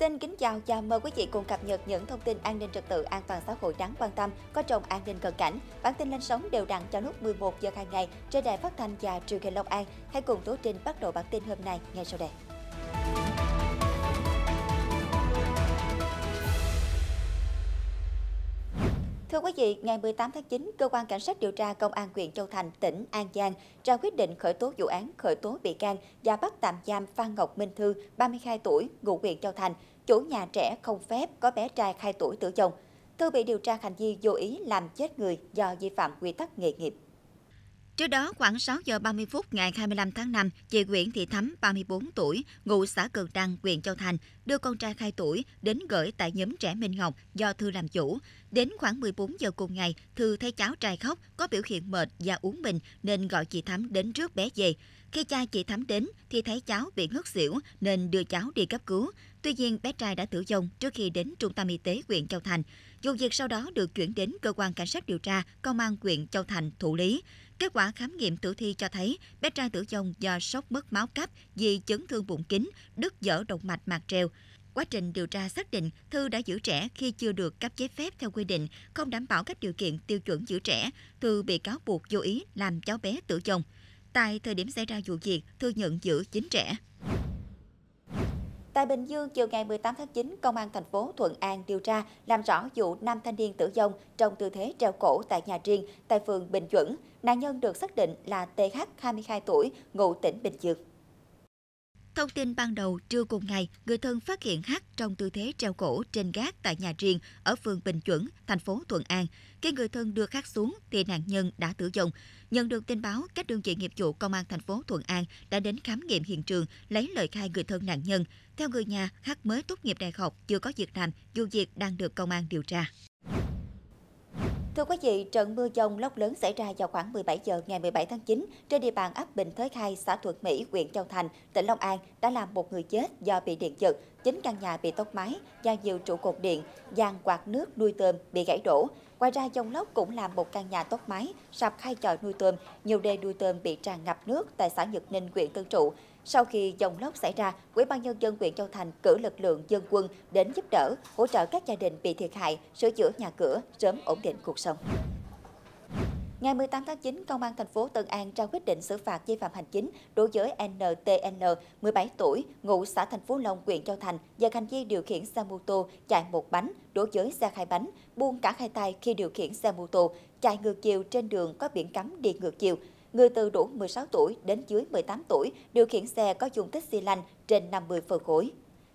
Xin kính chào, chào mời quý vị cùng cập nhật những thông tin an ninh trật tự, an toàn xã hội đáng quan tâm có trong an ninh cận cảnh. Bản tin lên sóng đều đặn cho lúc 11 giờ hàng ngày trên đài phát thanh và truyền hình Long An. Hãy cùng tố trình bắt đầu bản tin hôm nay ngay sau đây. Thưa quý vị, ngày 18 tháng 9, Cơ quan Cảnh sát điều tra Công an huyện Châu Thành, tỉnh An Giang ra quyết định khởi tố vụ án, khởi tố bị can và bắt tạm giam Phan Ngọc Minh Thư, 32 tuổi, ngụ huyện Châu Thành, chủ nhà trẻ không phép có bé trai 2 tuổi tử vong. Thư bị điều tra hành vi vô ý làm chết người do vi phạm quy tắc nghề nghiệp. Trước đó, khoảng 6 giờ 30 phút ngày 25 tháng 5, chị Nguyễn Thị Thắm, 34 tuổi, ngụ xã Cường Đăng, huyện Châu Thành, đưa con trai 2 tuổi đến gửi tại nhóm trẻ Minh Ngọc do Thư làm chủ. Đến khoảng 14 giờ cùng ngày, Thư thấy cháu trai khóc, có biểu hiện mệt và uống bình nên gọi chị Thắm đến trước bé về. Khi cha chị Thắm đến thì thấy cháu bị ngất xỉu nên đưa cháu đi cấp cứu. Tuy nhiên, bé trai đã tử vong trước khi đến trung tâm y tế huyện Châu Thành. Vụ việc sau đó được chuyển đến cơ quan cảnh sát điều tra công an huyện Châu Thành thụ lý. Kết quả khám nghiệm tử thi cho thấy bé trai tử vong do sốc mất máu cấp vì chấn thương bụng kín, đứt dở động mạch mạc treo. Quá trình điều tra xác định Thư đã giữ trẻ khi chưa được cấp giấy phép theo quy định, không đảm bảo các điều kiện tiêu chuẩn giữ trẻ. Thư bị cáo buộc vô ý làm cháu bé tử vong. Tại thời điểm xảy ra vụ việc, Thư nhận giữ chính trẻ. Tại Bình Dương, chiều ngày 18 tháng 9, Công an thành phố Thuận An điều tra làm rõ vụ nam thanh niên tử vong trong tư thế treo cổ tại nhà riêng tại phường Bình Chuẩn. Nạn nhân được xác định là TH, 22 tuổi, ngụ tỉnh Bình Dương. Thông tin ban đầu trưa cùng ngày, người thân phát hiện H trong tư thế treo cổ trên gác tại nhà riêng ở phường Bình Chuẩn, thành phố Thuận An. Khi người thân đưa H xuống thì nạn nhân đã tử vong. Nhận được tin báo, các đơn vị nghiệp vụ công an thành phố Thuận An đã đến khám nghiệm hiện trường, lấy lời khai người thân nạn nhân. Theo người nhà, H mới tốt nghiệp đại học, chưa có việc làm, dù việc đang được công an điều tra. Thưa quý vị, trận mưa dông lốc lớn xảy ra vào khoảng 17 giờ ngày 17 tháng 9 trên địa bàn ấp Bình Thới Khai, xã Thuận Mỹ, huyện Châu Thành, tỉnh Long An đã làm một người chết do bị điện giật, chính căn nhà bị tốc mái và nhiều trụ cột điện, dàn quạt nước nuôi tôm bị gãy đổ. Ngoài ra, dông lốc cũng làm một căn nhà tốc mái, sập khai chòi nuôi tôm, nhiều đê nuôi tôm bị tràn ngập nước tại xã Nhật Ninh, huyện Tân Trụ. Sau khi dòng lốc xảy ra, Ủy ban nhân dân huyện Châu Thành cử lực lượng dân quân đến giúp đỡ, hỗ trợ các gia đình bị thiệt hại, sửa chữa nhà cửa, sớm ổn định cuộc sống. Ngày 18 tháng 9, Công an thành phố Tân An ra quyết định xử phạt vi phạm hành chính đối với NTN, 17 tuổi, ngụ xã Thành Phú Long, huyện Châu Thành, về hành vi điều khiển xe mô tô chạy một bánh đối với xe hai bánh, buông cả hai tay khi điều khiển xe mô tô, chạy ngược chiều trên đường có biển cấm đi ngược chiều người từ đủ 16 tuổi đến dưới 18 tuổi điều khiển xe có dung tích xi lanh trên 50 phần khối.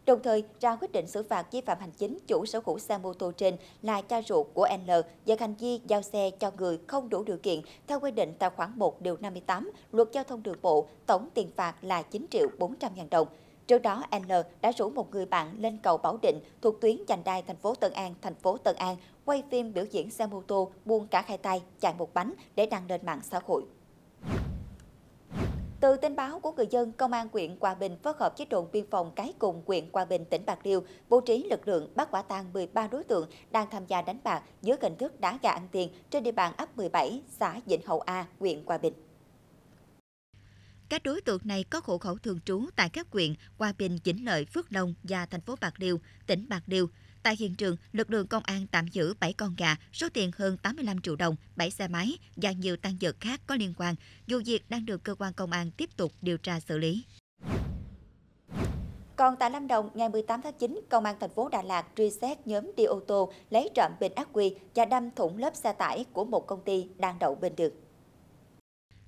Đồng thời ra quyết định xử phạt vi phạm hành chính chủ sở hữu xe mô tô trên là cha ruột của N và hành vi giao xe cho người không đủ điều kiện theo quy định tại khoản 1 điều 58 Luật Giao thông Đường bộ, tổng tiền phạt là 9 triệu 400 ngàn đồng. Trước đó, N đã rủ một người bạn lên cầu Bảo Định thuộc tuyến vành đai thành phố Tân An, thành phố Tân An, quay phim biểu diễn xe mô tô buông cả hai tay, chạy một bánh để đăng lên mạng xã hội. Từ tin báo của người dân, Công an huyện Hòa Bình phối hợp với đồn biên phòng Cái Cùng, huyện Hòa Bình, tỉnh Bạc Liêu, bố trí lực lượng bắt quả tang 13 đối tượng đang tham gia đánh bạc dưới hình thức đá gà ăn tiền trên địa bàn ấp 17, xã Vĩnh Hậu A, huyện Hòa Bình. Các đối tượng này có hộ khẩu thường trú tại các huyện Hòa Bình, Vĩnh Lợi, Phước Long và thành phố Bạc Liêu, tỉnh Bạc Liêu – Tại hiện trường, lực lượng công an tạm giữ 7 con gà, số tiền hơn 85 triệu đồng, 7 xe máy và nhiều tăng vật khác có liên quan. Vụ việc đang được cơ quan công an tiếp tục điều tra xử lý. Còn tại Lâm Đồng, ngày 18 tháng 9, Công an thành phố Đà Lạt truy xét nhóm đi ô tô lấy trộm bình ác quy và đâm thủng lớp xe tải của một công ty đang đậu bên đường.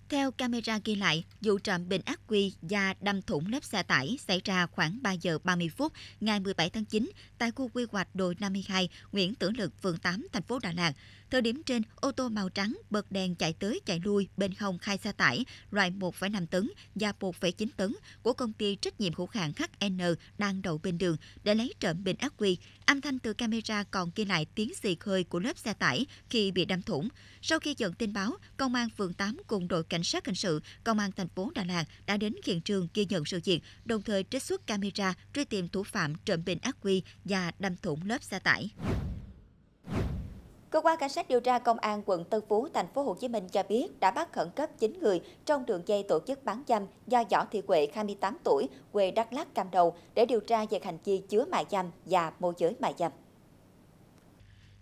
Theo camera ghi lại, vụ trộm bình ác quy và đâm thủng lớp xe tải xảy ra khoảng 3 giờ 30 phút ngày 17 tháng 9 tại khu quy hoạch đồi 52, Nguyễn Tử Lực, phường 8, thành phố Đà Lạt. Thời điểm trên, ô tô màu trắng bật đèn chạy tới chạy lui bên không khai xe tải loại 1,5 tấn và 1,9 tấn của công ty trách nhiệm hữu hạn HN đang đậu bên đường để lấy trộm bình ác quy. Âm thanh từ camera còn ghi lại tiếng xì hơi của lớp xe tải khi bị đâm thủng. Sau khi nhận tin báo, công an phường 8 cùng đội cảnh cảnh sát hình sự, công an thành phố Đà Lạt đã đến hiện trường ghi nhận sự việc, đồng thời trích xuất camera truy tìm thủ phạm trộm bình ác quy và đâm thủng lớp xe tải. Cơ quan cảnh sát điều tra công an quận Tân Phú, thành phố Hồ Chí Minh cho biết đã bắt khẩn cấp 9 người trong đường dây tổ chức bán dâm do Võ Thị Quệ 28 tuổi, quê Đắk Lắk cầm đầu để điều tra về hành vi chứa mại dâm và môi giới mại dâm.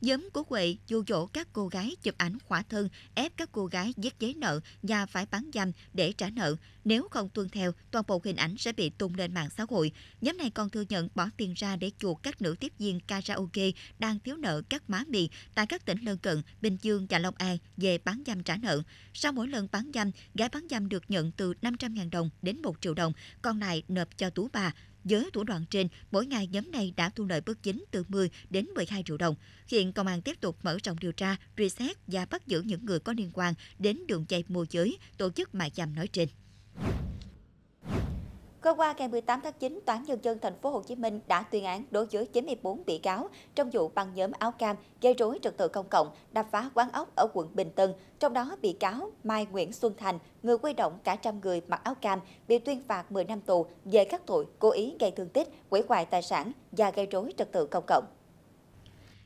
Nhóm của Huệ dụ dỗ các cô gái chụp ảnh khỏa thân, ép các cô gái viết giấy nợ và phải bán dâm để trả nợ. Nếu không tuân theo, toàn bộ hình ảnh sẽ bị tung lên mạng xã hội. Nhóm này còn thừa nhận bỏ tiền ra để chuộc các nữ tiếp viên karaoke đang thiếu nợ các má mì tại các tỉnh lân cận Bình Dương và Long An về bán dâm trả nợ. Sau mỗi lần bán dâm, gái bán dâm được nhận từ 500.000 đồng đến 1 triệu đồng, còn lại nộp cho tú bà. Với thủ đoạn trên, mỗi ngày nhóm này đã thu lợi bất chính từ 10 đến 12 triệu đồng. Hiện công an tiếp tục mở rộng điều tra, truy xét và bắt giữ những người có liên quan đến đường dây môi giới, tổ chức mại dâm nói trên. Hôm qua ngày 18 tháng 9, Tòa án nhân dân thành phố Hồ Chí Minh đã tuyên án đối với 94 bị cáo trong vụ băng nhóm áo cam gây rối trật tự công cộng, đập phá quán ốc ở quận Bình Tân. Trong đó, bị cáo Mai Nguyễn Xuân Thành, người quy động cả trăm người mặc áo cam, bị tuyên phạt 10 năm tù về các tội cố ý gây thương tích, hủy hoại tài sản và gây rối trật tự công cộng.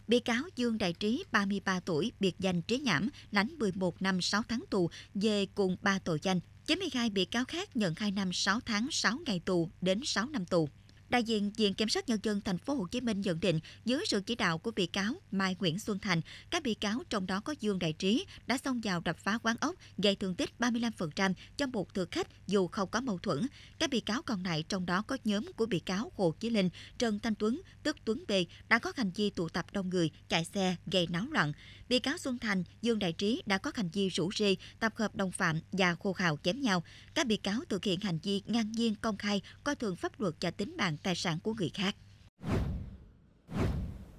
Bị cáo Dương Đại Trí, 33 tuổi, biệt danh Trí Nhãm, lãnh 11 năm 6 tháng tù về cùng 3 tội danh 92 bị cáo khác nhận 2 năm 6 tháng 6 ngày tù đến 6 năm tù. Đại diện Viện Kiểm sát Nhân dân Thành phố Hồ Chí Minh nhận định dưới sự chỉ đạo của bị cáo Mai Nguyễn Xuân Thành, các bị cáo trong đó có Dương Đại Trí đã xông vào đập phá quán ốc gây thương tích 35% cho một thực khách dù không có mâu thuẫn. Các bị cáo còn lại trong đó có nhóm của bị cáo Hồ Chí Linh, Trần Thanh Tuấn, tức Tuấn B đã có hành vi tụ tập đông người, chạy xe gây náo loạn. Bị cáo Xuân Thành, Dương Đại Trí đã có hành vi rủ rê, tập hợp đồng phạm và khô khạo chém nhau. Các bị cáo thực hiện hành vi ngang nhiên công khai coi thường pháp luật và tính mạng tài sản của người khác.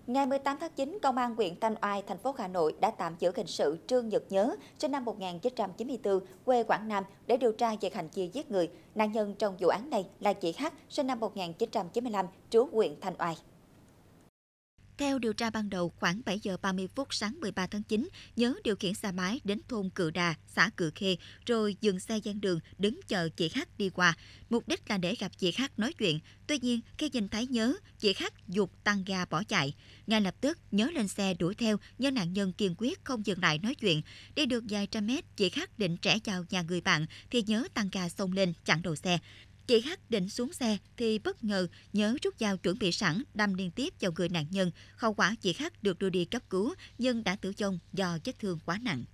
Ngày 18 tháng 9, Công an huyện Thanh Oai, thành phố Hà Nội đã tạm giữ hình sự Trương Nhật Nhớ, sinh năm 1994, quê Quảng Nam để điều tra về hành vi giết người. Nạn nhân trong vụ án này là chị H, sinh năm 1995, trú huyện Thanh Oai. Theo điều tra ban đầu, khoảng 7 giờ 30 phút sáng 13 tháng 9, Nhớ điều khiển xe máy đến thôn Cự Đà, xã Cự Khê, rồi dừng xe gian đường đứng chờ chị hát đi qua. Mục đích là để gặp chị hát nói chuyện. Tuy nhiên, khi nhìn thấy Nhớ, chị hát dục tăng ga bỏ chạy. Ngay lập tức, Nhớ lên xe đuổi theo, nhưng nạn nhân kiên quyết không dừng lại nói chuyện. Đi được vài trăm mét, chị hát định trẻ chào nhà người bạn, thì Nhớ tăng ga xông lên chặn đầu xe. Chị H định xuống xe thì bất ngờ nhớ rút dao chuẩn bị sẵn đâm liên tiếp vào người nạn nhân. Hậu quả chị H được đưa đi cấp cứu nhưng đã tử vong do vết thương quá nặng.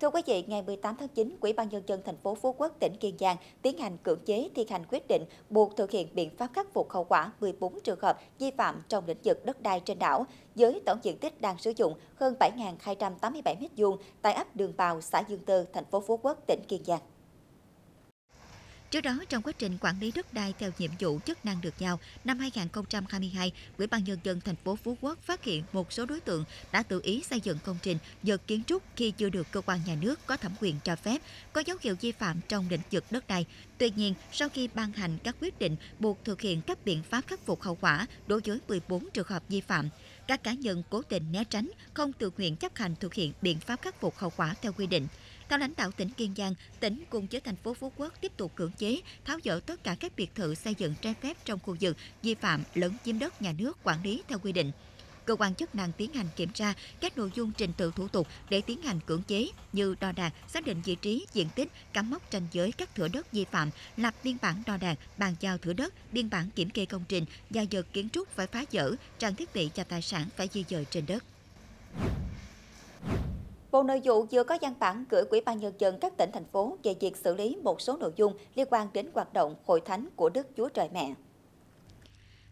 Thưa quý vị, ngày 18 tháng 9, Ủy ban nhân dân thành phố Phú Quốc tỉnh Kiên Giang tiến hành cưỡng chế thi hành quyết định buộc thực hiện biện pháp khắc phục hậu quả 14 trường hợp vi phạm trong lĩnh vực đất đai trên đảo với tổng diện tích đang sử dụng hơn 7.287 m2 tại ấp Đường Bào, xã Dương Tơ, thành phố Phú Quốc, tỉnh Kiên Giang. Trước đó, trong quá trình quản lý đất đai theo nhiệm vụ chức năng được giao, năm 2022, Ủy ban Nhân dân thành phố Phú Quốc phát hiện một số đối tượng đã tự ý xây dựng công trình dược kiến trúc khi chưa được cơ quan nhà nước có thẩm quyền cho phép, có dấu hiệu vi phạm trong lĩnh vực đất đai. Tuy nhiên, sau khi ban hành các quyết định buộc thực hiện các biện pháp khắc phục hậu quả đối với 14 trường hợp vi phạm, các cá nhân cố tình né tránh, không tự nguyện chấp hành thực hiện biện pháp khắc phục hậu quả theo quy định. Theo lãnh đạo tỉnh Kiên Giang, tỉnh cùng với thành phố Phú Quốc tiếp tục cưỡng chế tháo dỡ tất cả các biệt thự xây dựng trái phép trong khu vực vi phạm lấn chiếm đất nhà nước quản lý theo quy định. Cơ quan chức năng tiến hành kiểm tra các nội dung trình tự thủ tục để tiến hành cưỡng chế như đo đạc, xác định vị trí, diện tích, cắm mốc tranh giới các thửa đất vi phạm, lập biên bản đo đạc, bàn giao thửa đất, biên bản kiểm kê công trình, gia dược kiến trúc phải phá dỡ, trang thiết bị và tài sản phải di dời trên đất. Bộ Nội vụ vừa có văn bản gửi Ủy ban Nhân dân các tỉnh, thành phố về việc xử lý một số nội dung liên quan đến hoạt động hội thánh của Đức Chúa Trời Mẹ.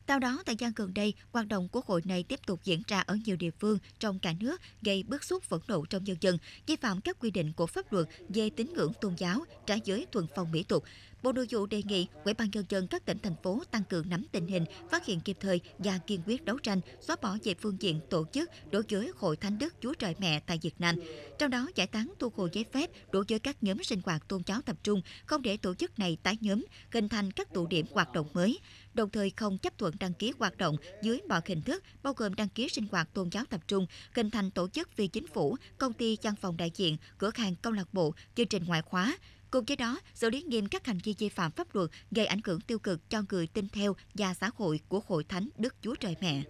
Theo đó, thời gian gần đây, hoạt động của hội này tiếp tục diễn ra ở nhiều địa phương trong cả nước, gây bức xúc phẫn nộ trong nhân dân, vi phạm các quy định của pháp luật về tín ngưỡng tôn giáo, trái giới thuần phong mỹ tục. Bộ Nội vụ đề nghị Ủy ban nhân dân các tỉnh thành phố tăng cường nắm tình hình, phát hiện kịp thời và kiên quyết đấu tranh, xóa bỏ về phương diện tổ chức đối với Hội Thánh Đức Chúa Trời Mẹ tại Việt Nam. Trong đó giải tán thu hồi giấy phép đối với các nhóm sinh hoạt tôn giáo tập trung, không để tổ chức này tái nhóm, hình thành các tụ điểm hoạt động mới, đồng thời không chấp thuận vẫn đăng ký hoạt động dưới mọi hình thức, bao gồm đăng ký sinh hoạt tôn giáo tập trung, kinh thành tổ chức phi chính phủ, công ty văn phòng đại diện, cửa hàng câu lạc bộ, chương trình ngoại khóa, Cùng với đó, xử lý nghiêm các hành vi vi phạm pháp luật gây ảnh hưởng tiêu cực cho người tin theo và xã hội của hội thánh Đức Chúa Trời Mẹ.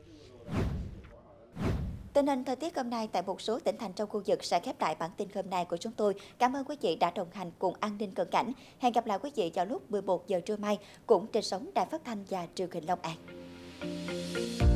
Tình hình thời tiết hôm nay tại một số tỉnh thành trong khu vực sẽ khép lại bản tin hôm nay của chúng tôi. Cảm ơn quý vị đã đồng hành cùng an ninh cận cảnh. Hẹn gặp lại quý vị vào lúc 11 giờ trưa mai cũng trên sóng Đài Phát thanh và Truyền hình Long An.